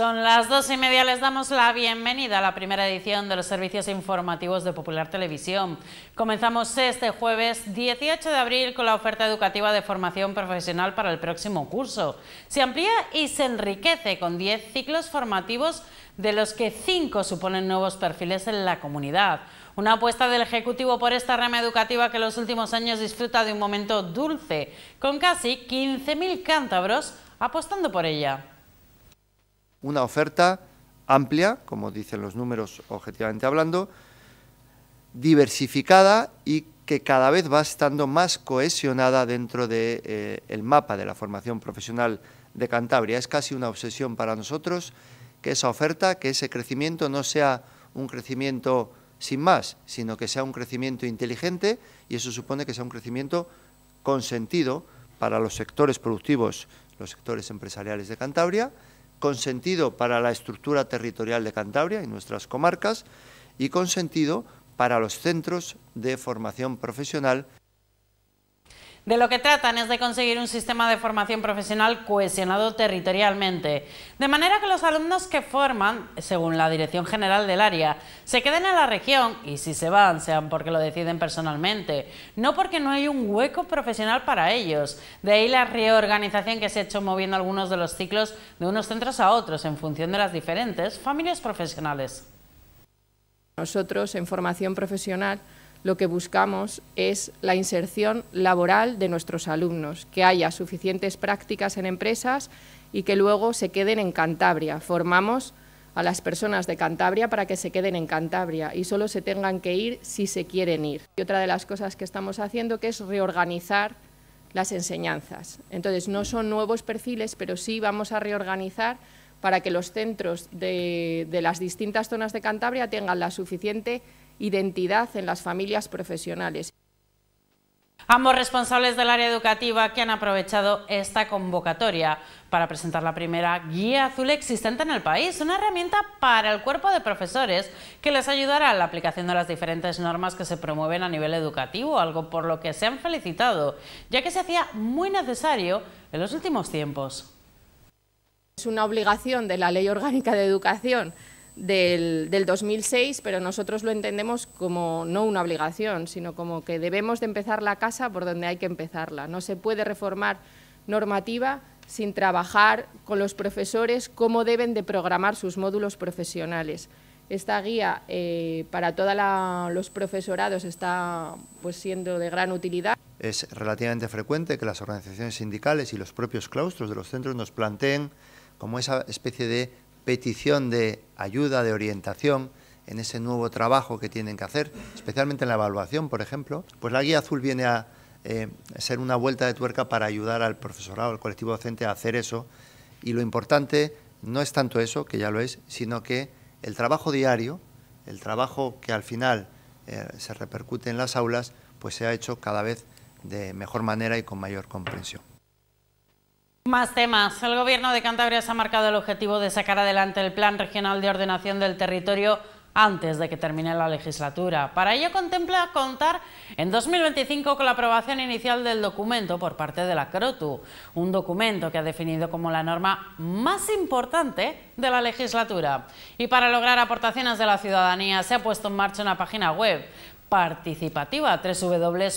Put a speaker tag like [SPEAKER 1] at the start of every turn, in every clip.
[SPEAKER 1] Son las dos y media, les damos la bienvenida a la primera edición de los servicios informativos de Popular Televisión. Comenzamos este jueves 18 de abril con la oferta educativa de formación profesional para el próximo curso. Se amplía y se enriquece con 10 ciclos formativos de los que 5 suponen nuevos perfiles en la comunidad. Una apuesta del Ejecutivo por esta rama educativa que en los últimos años disfruta de un momento dulce, con casi 15.000 cántabros apostando por ella
[SPEAKER 2] una oferta amplia, como dicen los números objetivamente hablando, diversificada y que cada vez va estando más cohesionada dentro del de, eh, el mapa de la formación profesional de Cantabria. Es casi una obsesión para nosotros que esa oferta, que ese crecimiento no sea un crecimiento sin más, sino que sea un crecimiento inteligente y eso supone que sea un crecimiento consentido para los sectores productivos, los sectores empresariales de Cantabria con sentido para la estructura territorial de Cantabria y nuestras comarcas y con sentido para los centros de formación profesional
[SPEAKER 1] de lo que tratan es de conseguir un sistema de formación profesional cohesionado territorialmente, de manera que los alumnos que forman, según la Dirección General del área, se queden en la región y si se van sean porque lo deciden personalmente, no porque no hay un hueco profesional para ellos. De ahí la reorganización que se ha hecho moviendo algunos de los ciclos de unos centros a otros en función de las diferentes
[SPEAKER 3] familias profesionales. Nosotros en formación profesional lo que buscamos es la inserción laboral de nuestros alumnos, que haya suficientes prácticas en empresas y que luego se queden en Cantabria. Formamos a las personas de Cantabria para que se queden en Cantabria y solo se tengan que ir si se quieren ir. Y otra de las cosas que estamos haciendo que es reorganizar las enseñanzas. Entonces, no son nuevos perfiles, pero sí vamos a reorganizar para que los centros de, de las distintas zonas de Cantabria tengan la suficiente identidad en las familias profesionales.
[SPEAKER 1] Ambos responsables del área educativa que han aprovechado esta convocatoria para presentar la primera guía azul existente en el país, una herramienta para el cuerpo de profesores que les ayudará a la aplicación de las diferentes normas que se promueven a nivel educativo, algo por lo que se han felicitado, ya que se hacía muy necesario en los últimos tiempos.
[SPEAKER 3] Es una obligación de la Ley Orgánica de Educación del, 2006, pero nosotros lo entendemos como no una obligación, sino como que debemos de empezar la casa por donde hay que empezarla. No se puede reformar normativa sin trabajar con los profesores cómo deben de programar sus módulos profesionales. Esta guía eh, para todos los profesorados está pues, siendo de gran utilidad.
[SPEAKER 2] Es relativamente frecuente que las organizaciones sindicales y los propios claustros de los centros nos planteen como esa especie de petición de ayuda, de orientación en ese nuevo trabajo que tienen que hacer, especialmente en la evaluación, por ejemplo, pues la guía azul viene a eh, ser una vuelta de tuerca para ayudar al profesorado, al colectivo docente a hacer eso. Y lo importante no es tanto eso, que ya lo es, sino que el trabajo diario, el trabajo que al final eh, se repercute en las aulas, pues se ha hecho cada vez de mejor manera y con mayor comprensión.
[SPEAKER 1] Más temas. El Gobierno de Cantabria se ha marcado el objetivo de sacar adelante el Plan Regional de Ordenación del Territorio antes de que termine la legislatura. Para ello contempla contar en 2025 con la aprobación inicial del documento por parte de la CROTU, un documento que ha definido como la norma más importante de la legislatura. Y para lograr aportaciones de la ciudadanía se ha puesto en marcha una página web participativa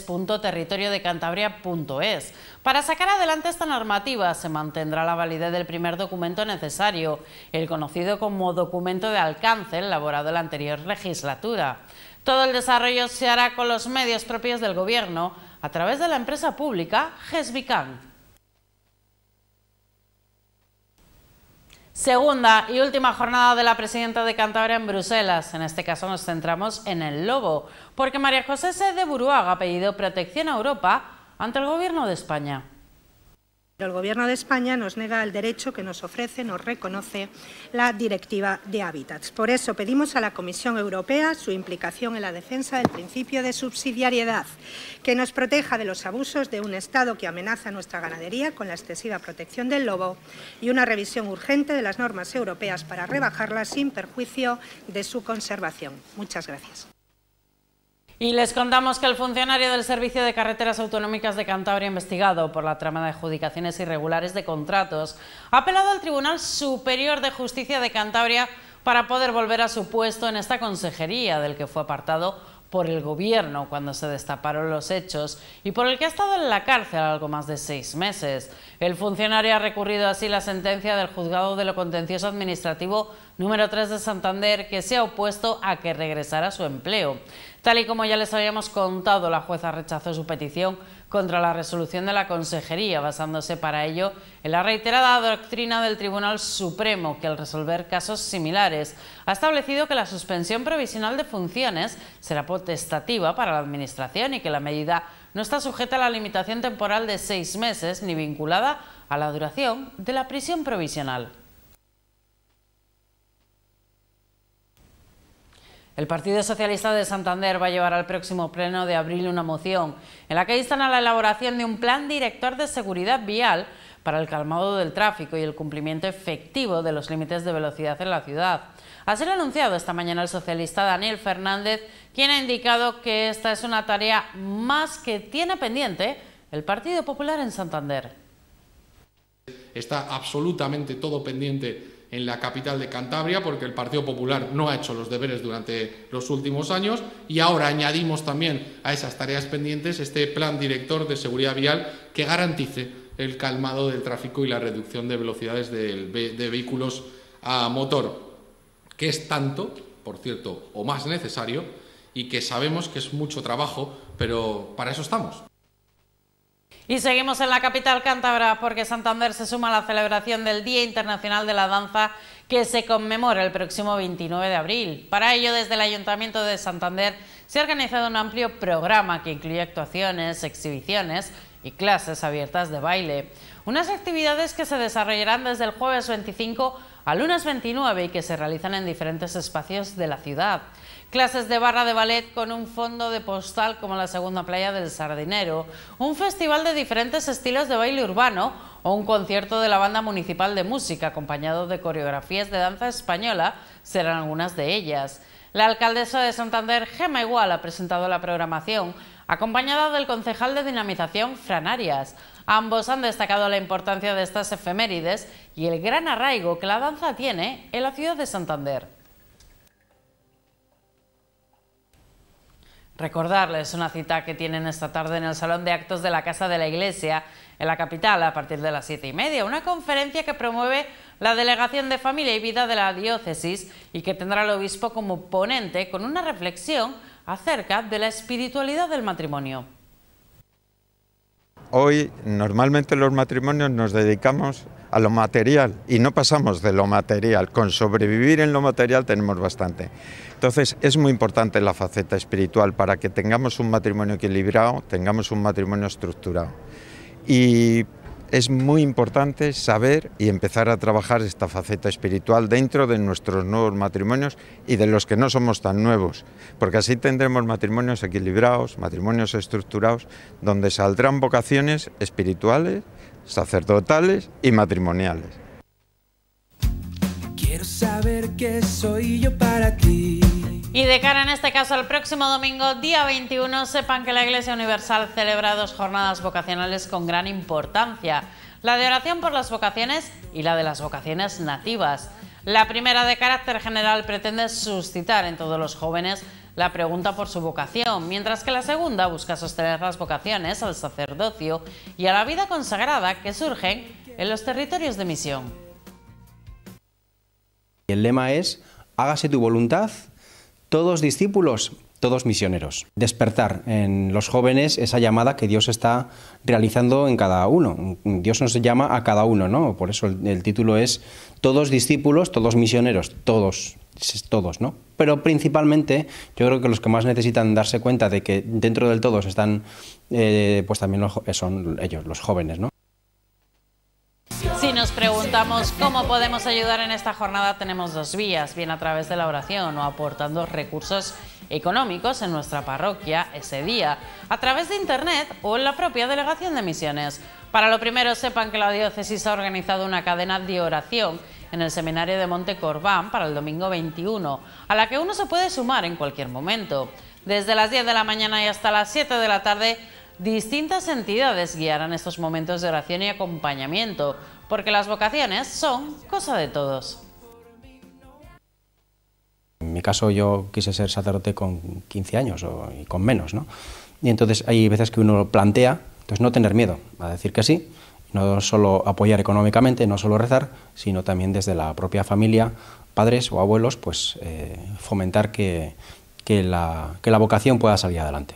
[SPEAKER 1] www.territoriodecantabria.es. Para sacar adelante esta normativa se mantendrá la validez del primer documento necesario, el conocido como documento de alcance elaborado en la anterior legislatura. Todo el desarrollo se hará con los medios propios del Gobierno a través de la empresa pública GESBICAN. Segunda y última jornada de la presidenta de Cantabria en Bruselas. En este caso nos centramos en el lobo, porque María José C. de Buruaga ha pedido protección a Europa ante el gobierno de España
[SPEAKER 3] el Gobierno de España nos nega el derecho que nos ofrece, nos reconoce la Directiva de Hábitats. Por eso pedimos a la Comisión Europea su implicación en la defensa del principio de subsidiariedad, que nos proteja de los abusos de un Estado que amenaza nuestra ganadería con la excesiva protección del lobo y una revisión urgente de las normas europeas para rebajarlas sin perjuicio de su conservación. Muchas gracias.
[SPEAKER 1] Y les contamos que el funcionario del Servicio de Carreteras Autonómicas de Cantabria, investigado por la trama de adjudicaciones irregulares de contratos, ha apelado al Tribunal Superior de Justicia de Cantabria para poder volver a su puesto en esta consejería del que fue apartado por el gobierno cuando se destaparon los hechos y por el que ha estado en la cárcel algo más de seis meses. El funcionario ha recurrido así la sentencia del juzgado de lo contencioso administrativo número 3 de Santander que se ha opuesto a que regresara a su empleo. Tal y como ya les habíamos contado, la jueza rechazó su petición contra la resolución de la Consejería, basándose para ello en la reiterada doctrina del Tribunal Supremo, que al resolver casos similares ha establecido que la suspensión provisional de funciones será potestativa para la Administración y que la medida no está sujeta a la limitación temporal de seis meses ni vinculada a la duración de la prisión provisional. El Partido Socialista de Santander va a llevar al próximo pleno de abril una moción en la que instan a la elaboración de un plan director de seguridad vial para el calmado del tráfico y el cumplimiento efectivo de los límites de velocidad en la ciudad. Ha lo anunciado esta mañana el socialista Daniel Fernández, quien ha indicado que esta es una tarea más que tiene pendiente el Partido Popular en Santander.
[SPEAKER 3] Está absolutamente todo pendiente en la capital de Cantabria, porque el Partido Popular no ha hecho los deberes durante los últimos años, y ahora añadimos también a esas tareas pendientes este plan director de seguridad vial que garantice el calmado del tráfico y la reducción de velocidades de, vehículos a motor, que es tanto, por cierto, o más necesario, y que sabemos que es mucho trabajo, pero para eso estamos.
[SPEAKER 1] Y seguimos en la capital cántabra porque Santander se suma a la celebración del Día Internacional de la Danza que se conmemora el próximo 29 de abril. Para ello, desde el Ayuntamiento de Santander se ha organizado un amplio programa que incluye actuaciones, exhibiciones y clases abiertas de baile. Unas actividades que se desarrollarán desde el jueves 25 al lunes 29 y que se realizan en diferentes espacios de la ciudad clases de barra de ballet con un fondo de postal como la segunda playa del Sardinero, un festival de diferentes estilos de baile urbano o un concierto de la banda municipal de música acompañado de coreografías de danza española serán algunas de ellas. La alcaldesa de Santander, Gema Igual, ha presentado la programación acompañada del concejal de dinamización, Fran Arias. Ambos han destacado la importancia de estas efemérides y el gran arraigo que la danza tiene en la ciudad de Santander. Recordarles una cita que tienen esta tarde en el Salón de Actos de la Casa de la Iglesia, en la capital, a partir de las siete y media. Una conferencia que promueve la Delegación de Familia y Vida de la Diócesis y que tendrá al obispo como ponente con una reflexión acerca de la espiritualidad del matrimonio
[SPEAKER 2] hoy normalmente los matrimonios nos dedicamos a lo material y no pasamos de lo material. Con sobrevivir en lo material tenemos bastante. Entonces es muy importante la faceta espiritual para que tengamos un matrimonio equilibrado, tengamos un matrimonio estructurado. Y es muy importante saber y empezar a trabajar esta faceta espiritual dentro de nuestros nuevos matrimonios y de los que no somos tan nuevos, porque así tendremos matrimonios equilibrados, matrimonios estructurados, donde saldrán vocaciones espirituales, sacerdotales y matrimoniales.
[SPEAKER 1] Quiero saber
[SPEAKER 2] qué soy yo para ti
[SPEAKER 1] y de cara en este caso al próximo domingo, día 21, sepan que la Iglesia Universal celebra dos jornadas vocacionales con gran importancia. La de oración por las vocaciones y la de las vocaciones nativas. La primera de carácter general pretende suscitar en todos los jóvenes la pregunta por su vocación, mientras que la segunda busca sostener las vocaciones al sacerdocio y a la vida consagrada que surgen en los territorios de misión.
[SPEAKER 2] El lema es, hágase tu voluntad todos discípulos, todos misioneros.
[SPEAKER 1] Despertar
[SPEAKER 2] en los jóvenes esa llamada que Dios está realizando en cada uno. Dios nos llama a cada uno, ¿no? Por eso el, título es Todos discípulos, todos misioneros, todos, todos, ¿no? Pero principalmente yo creo que los que más necesitan darse cuenta de que dentro del todos están, eh, pues también son ellos, los jóvenes, ¿no?
[SPEAKER 1] nos preguntamos cómo podemos ayudar en esta jornada, tenemos dos vías, bien a través de la oración o aportando recursos económicos en nuestra parroquia ese día, a través de internet o en la propia delegación de misiones. Para lo primero, sepan que la diócesis ha organizado una cadena de oración en el seminario de corbán para el domingo 21, a la que uno se puede sumar en cualquier momento. Desde las 10 de la mañana y hasta las 7 de la tarde, distintas entidades guiarán estos momentos de oración y acompañamiento, porque las vocaciones son cosa de todos. En mi caso yo quise ser sacerdote con 15 años y con menos, ¿no? Y entonces hay veces que uno plantea, entonces no tener miedo a decir que sí, no solo
[SPEAKER 2] apoyar económicamente, no solo rezar, sino también desde la propia familia, padres o abuelos, pues eh, fomentar que, la, que la vocación pueda salir adelante.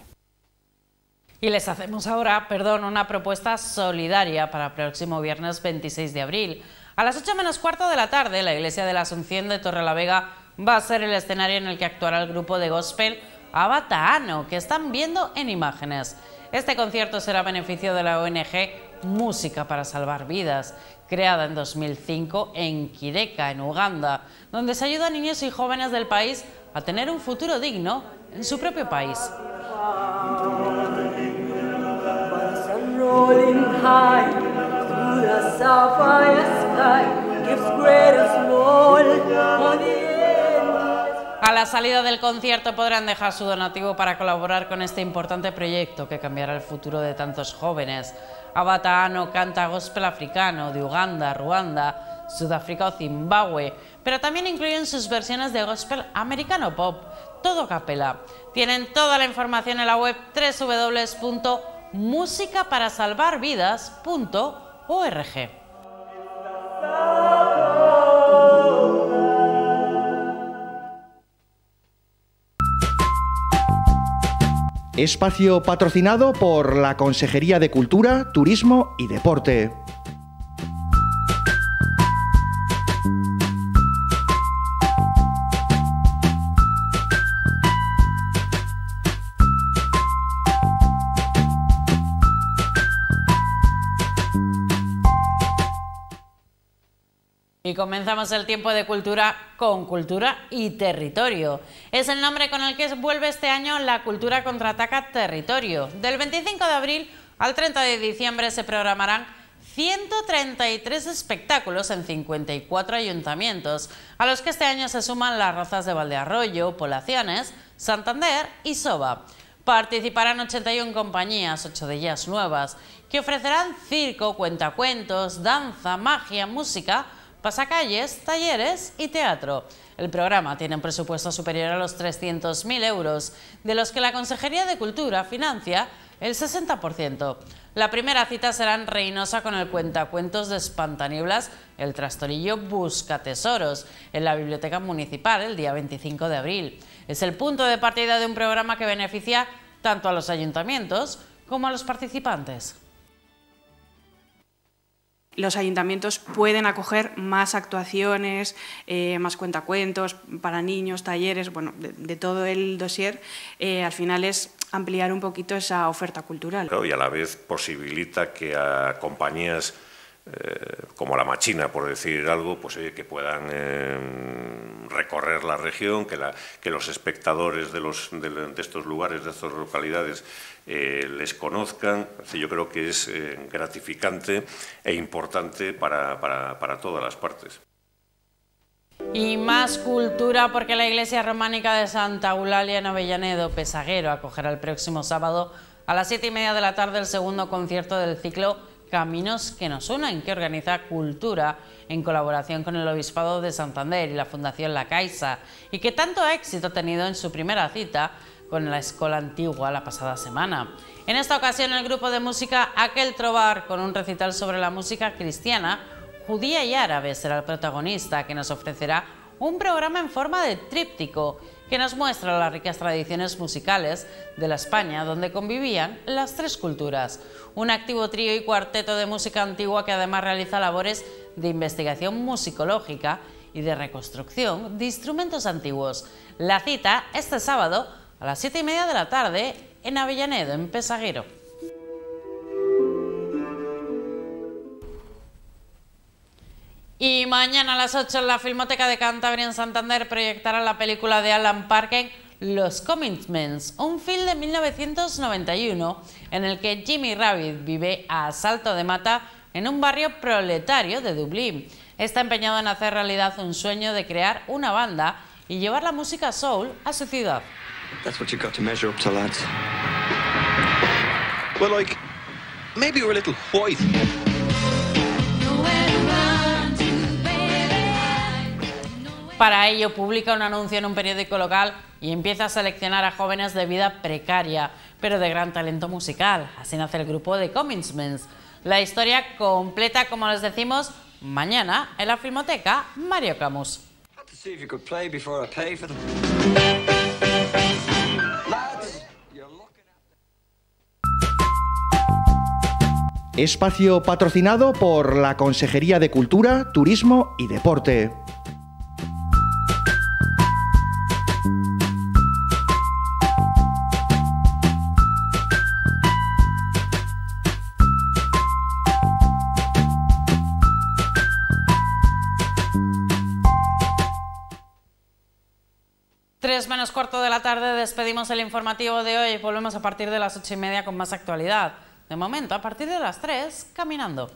[SPEAKER 1] Y les hacemos ahora, perdón, una propuesta solidaria para el próximo viernes 26 de abril. A las 8 menos cuarto de la tarde, la Iglesia de la Asunción de Torrelavega va a ser el escenario en el que actuará el grupo de gospel Abataano, que están viendo en imágenes. Este concierto será a beneficio de la ONG Música para Salvar Vidas, creada en 2005 en Kireka, en Uganda, donde se ayuda a niños y jóvenes del país a tener un futuro digno en su propio país a la salida del concierto podrán dejar su donativo para colaborar con este importante proyecto que cambiará el futuro de tantos jóvenes. Abataano canta gospel africano de Uganda, Ruanda, Sudáfrica o Zimbabue, pero también incluyen sus versiones de gospel americano pop, todo capela. Tienen toda la información en la web www música para salvar vidas.org.
[SPEAKER 2] Espacio patrocinado por la Consejería de Cultura, Turismo y Deporte.
[SPEAKER 1] comenzamos el tiempo de cultura con cultura y territorio. Es el nombre con el que vuelve este año la cultura contraataca territorio. Del 25 de abril al 30 de diciembre se programarán 133 espectáculos en 54 ayuntamientos, a los que este año se suman las razas de Valdearroyo, Poblaciones, Santander y Soba. Participarán 81 compañías, 8 de ellas nuevas, que ofrecerán circo, cuentacuentos, danza, magia, música pasacalles, talleres y teatro. El programa tiene un presupuesto superior a los 300.000 euros, de los que la Consejería de Cultura financia el 60%. La primera cita será en Reynosa con el cuentacuentos de Espantanieblas, el trastorillo Busca Tesoros, en la Biblioteca Municipal el día 25 de abril. Es el punto de partida de un programa que beneficia tanto a los ayuntamientos como a los participantes los ayuntamientos pueden acoger más actuaciones, eh, más cuentacuentos para niños, talleres, bueno, de, todo el dossier, eh, al final es ampliar un poquito esa oferta cultural.
[SPEAKER 2] Y a la vez posibilita que a compañías eh, como la Machina, por decir algo, pues que puedan em, recorrer la región, que, la, que los espectadores de, los, de, estos lugares, de estas localidades, eh, les conozcan. Yo creo que es eh, gratificante e importante para, todas las partes.
[SPEAKER 1] Y más cultura porque la Iglesia Románica de Santa Eulalia en Avellaneda, Pesaguero, acogerá el próximo sábado a las siete y media de la tarde el segundo concierto del ciclo Caminos que nos unen, que organiza Cultura en colaboración con el Obispado de Santander y la Fundación La Caixa, y que tanto éxito ha tenido en su primera cita con la Escuela Antigua la pasada semana. En esta ocasión el grupo de música Aquel Trobar, con un recital sobre la música cristiana, judía y árabe, será el protagonista, que nos ofrecerá un programa en forma de tríptico que nos muestra las ricas tradiciones musicales de la España donde convivían las tres culturas. Un activo trío y cuarteto de música antigua que además realiza labores de investigación musicológica y de reconstrucción de instrumentos antiguos. La cita este sábado a las siete y media de la tarde en Avellaneda, en Pesaguero. Y mañana a las 8 en la Filmoteca de Cantabria en Santander proyectará la película de Alan Parker, Los Commitments, un film de 1991 en el que Jimmy Rabbit vive a salto de mata en un barrio proletario de Dublín. Está empeñado en hacer realidad un sueño de crear una banda y llevar la música soul a su ciudad.
[SPEAKER 2] That's what got to measure up to, lads.
[SPEAKER 1] Well, like, maybe a little white. Para ello publica un anuncio en un periódico local y empieza a seleccionar a jóvenes de vida precaria, pero de gran talento musical. Así nace el grupo de Commencements. La historia completa, como les decimos, mañana en la Filmoteca Mario Camus.
[SPEAKER 2] Espacio patrocinado por la Consejería de Cultura, Turismo y Deporte.
[SPEAKER 1] Tres menos cuarto de la tarde despedimos el informativo de hoy. y Volvemos a partir de las ocho y media con más actualidad. De momento, a partir de las 3, caminando.